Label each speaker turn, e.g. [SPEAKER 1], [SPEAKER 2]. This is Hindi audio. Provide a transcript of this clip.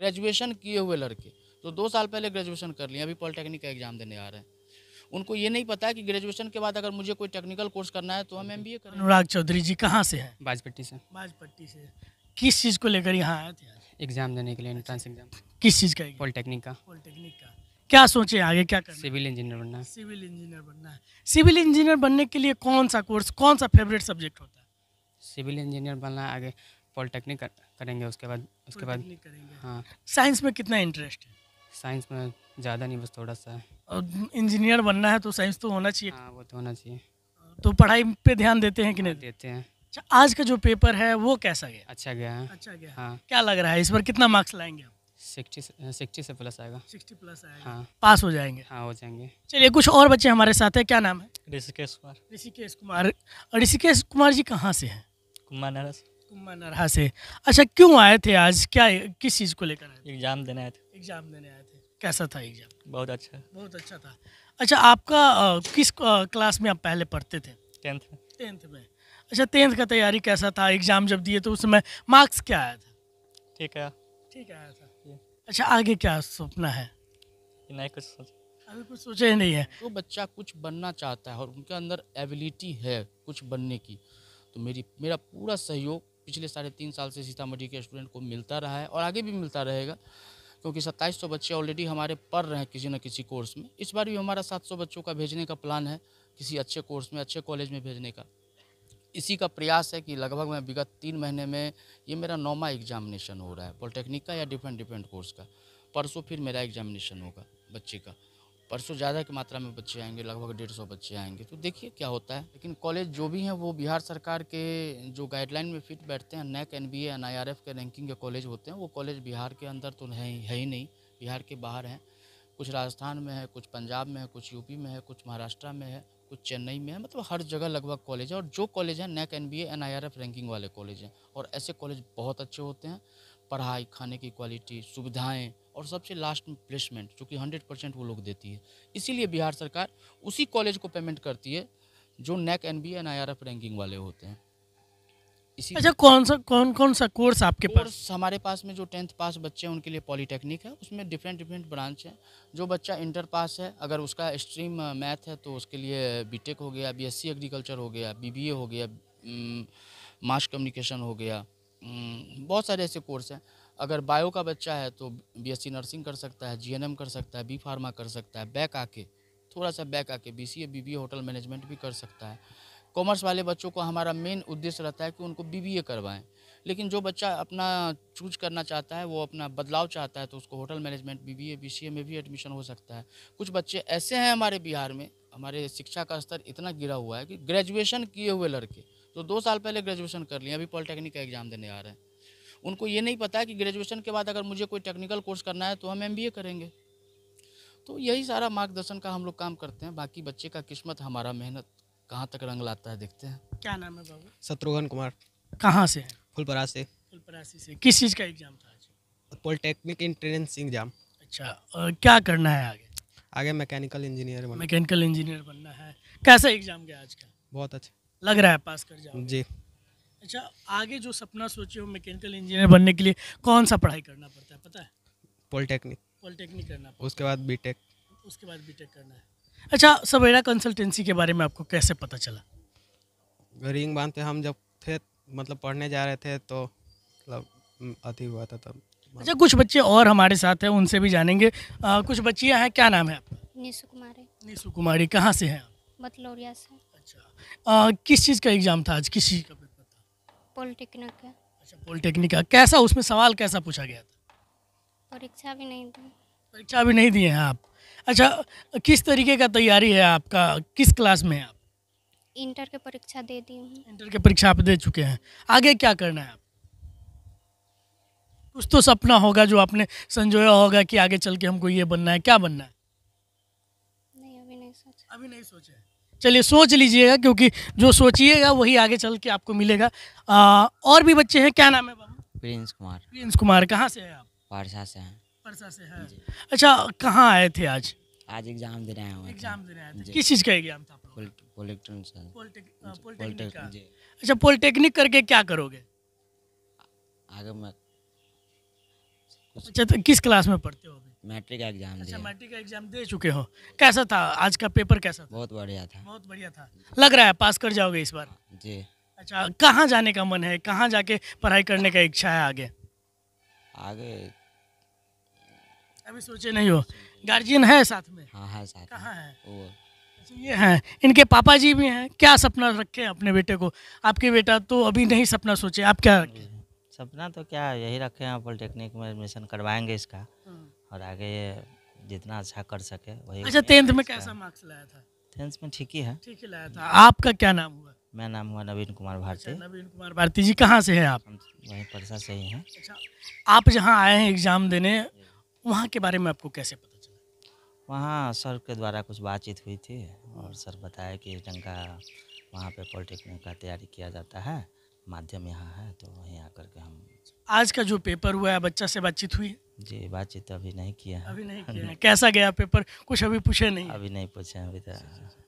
[SPEAKER 1] ग्रेजुएशन किए हुए लड़के तो दो साल पहले ग्रेजुएशन कर लिए अभी पॉलिटेक्निक का एग्जाम देने आ रहे हैं उनको ये नहीं पता है कि ग्रेजुएशन के बाद अगर मुझे कोई टेक्निकल कोर्स करना है तो हम एम बी ए कर
[SPEAKER 2] अनुराग चौधरी जी कहाँ से है
[SPEAKER 1] बाजपट्टी से बाजपट्टी से
[SPEAKER 2] किस चीज़ को लेकर यहाँ आए थे
[SPEAKER 1] एग्जाम देने के लिए एंट्रेंस अच्छा। एग्जाम किस चीज़ का पॉलिटेक्निक का पॉलिटेक्निक का
[SPEAKER 2] क्या सोचे आगे क्या करना
[SPEAKER 1] सिविल इंजीनियर बनना है
[SPEAKER 2] सिविल इंजीनियर बनना है सिविल इंजीनियर बनने के लिए कौन सा कोर्स कौन सा फेवरेट सब्जेक्ट होता है
[SPEAKER 1] सिविल इंजीनियर बनना है आगे पॉलिटेक्निक कर, करेंगे उसके बाद उसके बाद हाँ
[SPEAKER 2] साइंस में कितना इंटरेस्ट है
[SPEAKER 1] साइंस में ज़्यादा नहीं बस थोड़ा सा और इंजीनियर
[SPEAKER 2] बनना है तो साइंस तो होना चाहिए हाँ
[SPEAKER 1] वो तो होना चाहिए
[SPEAKER 2] तो पढ़ाई पे ध्यान देते हैं कि हाँ, नहीं देते हैं
[SPEAKER 1] अच्छा
[SPEAKER 2] आज का जो पेपर है वो कैसा
[SPEAKER 1] गया अच्छा गया है अच्छा गया हाँ क्या लग रहा है इस पर कितना मार्क्स लाएंगे आप सिक्सटी सिक्सटी से प्लस आएगा सिक्सटी प्लस आएगा हाँ पास हो जाएंगे हाँ हो जाएंगे चलिए कुछ और बच्चे हमारे
[SPEAKER 2] साथ हैं क्या नाम है ऋषिकेश कुमार ऋषिकेश कुमार ऋषिकेश कुमार जी कहाँ से हैं कुमार नारा से मैं नरहा से अच्छा क्यों आए थे आज क्या किस चीज़ को लेकर आए एग्ज़ाम देने आए थे एग्ज़ाम देने आए थे कैसा था एग्ज़ाम बहुत अच्छा बहुत अच्छा था अच्छा आपका आ, किस आ, क्लास में आप पहले पढ़ते थे टेंथ में टेंथ में अच्छा टेंथ का तैयारी कैसा था एग्ज़ाम जब दिए तो उस समय मार्क्स क्या आया था ठीक है ठीक आया था अच्छा आगे क्या सपना है
[SPEAKER 1] नहीं कुछ अभी
[SPEAKER 2] कुछ सोचा ही नहीं है
[SPEAKER 1] तो बच्चा कुछ बनना चाहता है और उनके अंदर एबिलिटी है कुछ बनने की तो मेरी मेरा पूरा सहयोग पिछले साढ़े तीन साल से सीतामढ़ी के स्टूडेंट को मिलता रहा है और आगे भी मिलता रहेगा क्योंकि सत्ताईस सौ बच्चे ऑलरेडी हमारे पढ़ रहे हैं किसी न किसी कोर्स में इस बार भी हमारा सात सौ बच्चों का भेजने का प्लान है किसी अच्छे कोर्स में अच्छे कॉलेज में भेजने का इसी का प्रयास है कि लगभग मैं विगत तीन महीने में ये मेरा नौमा एग्जामिनेशन हो रहा है पॉलिटेक्निक का या डिफरेंट डिफरेंट कोर्स का परसों फिर मेरा एग्जामिनेशन होगा बच्चे का परसों ज़्यादा की मात्रा में बच्चे आएंगे लगभग डेढ़ सौ बच्चे आएंगे तो देखिए क्या होता है लेकिन कॉलेज जो भी हैं वो बिहार सरकार के जो गाइडलाइन में फिट बैठते हैं NAAC N B N I R F के रैंकिंग के कॉलेज होते हैं वो कॉलेज बिहार के अंदर तो है है ही नहीं बिहार के बाहर हैं कुछ राजस्थान में है कुछ पंजाब में है कुछ यूपी में है कुछ महाराष्ट्र में है कुछ चेन्नई में है मतलब हर जगह लगभग कॉलेज है और जो कॉलेज हैं NAAC N B N I R F ranking वाले कॉलेज हैं और ऐसे कॉलेज बहुत अच्छे होते हैं पढ़ाई खाने की क्वालिटी सुविधाएं और सबसे लास्ट में प्लेसमेंट जो कि हंड्रेड परसेंट वो लोग देती है इसीलिए बिहार सरकार उसी कॉलेज को पेमेंट करती है जो NAAC N B N I R F ranking वाले होते हैं इसी अच्छा कौन सा कौन कौन सा कोर्स आपके कोर्स पास हमारे पास में जो टेंथ पास बच्चे हैं उनके लिए पॉलीटेक्निक है उसमें डिफरेंट डिफरेंट ब्रांच है जो बच्चा इंटर पास है अगर उसका स्ट्रीम मैथ है तो उसके लिए बीटेक हो गया बीएससी एग्रीकल्चर हो गया बीबीए हो गया मास कम्युनिकेशन हो गया हम्म, बहुत सारे ऐसे कोर्स हैं अगर बायो का बच्चा है तो बीएससी नर्सिंग कर सकता है जीएनएम कर सकता है बी फार्मा कर सकता है बैक आके थोड़ा सा बैक आके बीसीए बीबीए होटल मैनेजमेंट भी कर सकता है कॉमर्स वाले बच्चों को हमारा मेन उद्देश्य रहता है कि उनको बीबीए करवाएं लेकिन जो बच्चा अपना चूज करना चाहता है वो अपना बदलाव चाहता है तो उसको होटल मैनेजमेंट सी ए में भी एडमिशन हो सकता है कुछ बच्चे ऐसे हैं हमारे बिहार में हमारे शिक्षा का स्तर इतना गिरा हुआ है कि ग्रेजुएशन किए हुए लड़के तो दो साल पहले ग्रेजुएशन कर लिए अभी पॉलिटेक्निक का एग्ज़ाम देने आ रहे हैं उनको ये नहीं पता है कि ग्रेजुएशन के बाद अगर मुझे कोई टेक्निकल कोर्स करना है तो हम एम करेंगे तो यही सारा मार्गदर्शन का हम लोग काम करते हैं बाकी बच्चे का किस्मत हमारा मेहनत कहाँ तक रंग लाता है देखते हैं
[SPEAKER 2] क्या नाम है बाबू
[SPEAKER 1] शत्रुघ्न कुमार कहाँ से फुलपरा से
[SPEAKER 2] फुलपरासी से किस चीज़ का एग्ज़ाम था
[SPEAKER 1] आज पॉलिटेक्निक
[SPEAKER 2] इंट्रेंस एग्ज़ाम अच्छा और क्या करना है आगे आगे मैकेनिकल इंजीनियर मैकेनिकल इंजीनियर बनना है कैसा एग्ज़ाम गया आज का
[SPEAKER 1] बहुत अच्छा लग रहा है पास कर जाओ जी
[SPEAKER 2] अच्छा आगे जो सपना सोचे हो मैकेनिकल इंजीनियर बनने के लिए कौन सा पढ़ाई करना पड़ता है पता है
[SPEAKER 1] पॉलिटेक्निक पॉलिटेक्निक करना उसके बाद बीटेक
[SPEAKER 2] उसके बाद बीटेक करना है अच्छा सवेरा कंसल्टेंसी के बारे में आपको कैसे पता चला
[SPEAKER 1] रिंग बांधते हम जब थे मतलब पढ़ने जा रहे थे तो मतलब हम्म, अति हुआ था तब अच्छा कुछ बच्चे
[SPEAKER 2] और हमारे साथ हैं उनसे भी जानेंगे आ, कुछ बच्चियां हैं क्या नाम है आपका निशु कुमारी निशु
[SPEAKER 1] कुमारी कहाँ से हैं
[SPEAKER 2] आप मतलोरिया से आ, किस चीज़ का एग्जाम था आज किस चीज़ का पेपर था पॉलिटेक्निक का अच्छा पॉलिटेक्निक का कैसा उसमें सवाल कैसा पूछा गया था परीक्षा भी नहीं दी परीक्षा भी नहीं दिए हैं आप अच्छा किस तरीके का तैयारी है आपका किस क्लास में आप इंटर के परीक्षा दे दी हूँ इंटर के परीक्षा आप दे चुके हैं आगे क्या करना है आप कुछ तो सपना होगा जो आपने संजोया होगा कि आगे चल के हमको ये बनना है क्या बनना है नहीं अभी नहीं सोचा अभी नहीं सोचा चलिए सोच लीजिएगा क्योंकि जो सोचिएगा वही आगे चल के आपको मिलेगा आ, और भी बच्चे हैं क्या नाम है बाबू प्रिंस कुमार प्रिंस कुमार कहाँ से है आप परसा से हैं परसा से हैं अच्छा कहाँ आए थे आज आज एग्जाम दे रहे हैं एग्जाम दे रहे हैं किस चीज़ का एग्जाम था पॉलिटेक्निक अच्छा पॉलिटेक्निक करके क्या करोगे
[SPEAKER 1] आगे मैं अच्छा तो
[SPEAKER 2] किस क्लास में पढ़ते
[SPEAKER 1] हो मैट्रिक का एग्जाम अच्छा मैट्रिक
[SPEAKER 2] का एग्जाम दे चुके हो कैसा था आज का पेपर कैसा था? बहुत बढ़िया था बहुत बढ़िया था लग रहा है पास कर जाओगे इस बार हाँ, जी अच्छा कहाँ जाने का मन है कहाँ जाके पढ़ाई करने का इच्छा है आगे आगे अभी सोचे नहीं हो गार्जियन है साथ में हाँ है साथ कहाँ है वो
[SPEAKER 1] अच्छा,
[SPEAKER 2] ये हैं इनके पापा जी भी हैं क्या सपना रखे हैं अपने बेटे को आपके बेटा तो अभी नहीं सपना सोचे आप क्या रखें
[SPEAKER 1] सपना तो क्या यही रखे हैं पॉलिटेक्निक में एडमिशन करवाएंगे इसका हाँ। और आगे जितना अच्छा कर सके वही अच्छा टेंथ में कैसा मार्क्स लाया था टेंथ में ठीक ही है ठीक ही लाया था आपका क्या नाम हुआ मेरा नाम हुआ नवीन कुमार भारती अच्छा, नवीन कुमार भारती जी कहाँ से हैं आप वहीं परसा से ही हैं अच्छा
[SPEAKER 2] आप जहाँ आए हैं एग्ज़ाम देने वहाँ के बारे में आपको कैसे पता
[SPEAKER 1] चला वहाँ सर के द्वारा कुछ बातचीत हुई थी और सर बताया कि ढंग का वहाँ पे पॉलिटेक्निक का तैयारी किया जाता है माध्यम यहाँ है तो वहीं आकर के हम
[SPEAKER 2] आज का जो पेपर हुआ है बच्चा से बातचीत हुई
[SPEAKER 1] जी बातचीत अभी नहीं किया अभी नहीं किया
[SPEAKER 2] कैसा गया पेपर कुछ अभी पूछे नहीं
[SPEAKER 1] अभी नहीं पूछे अभी तक तो-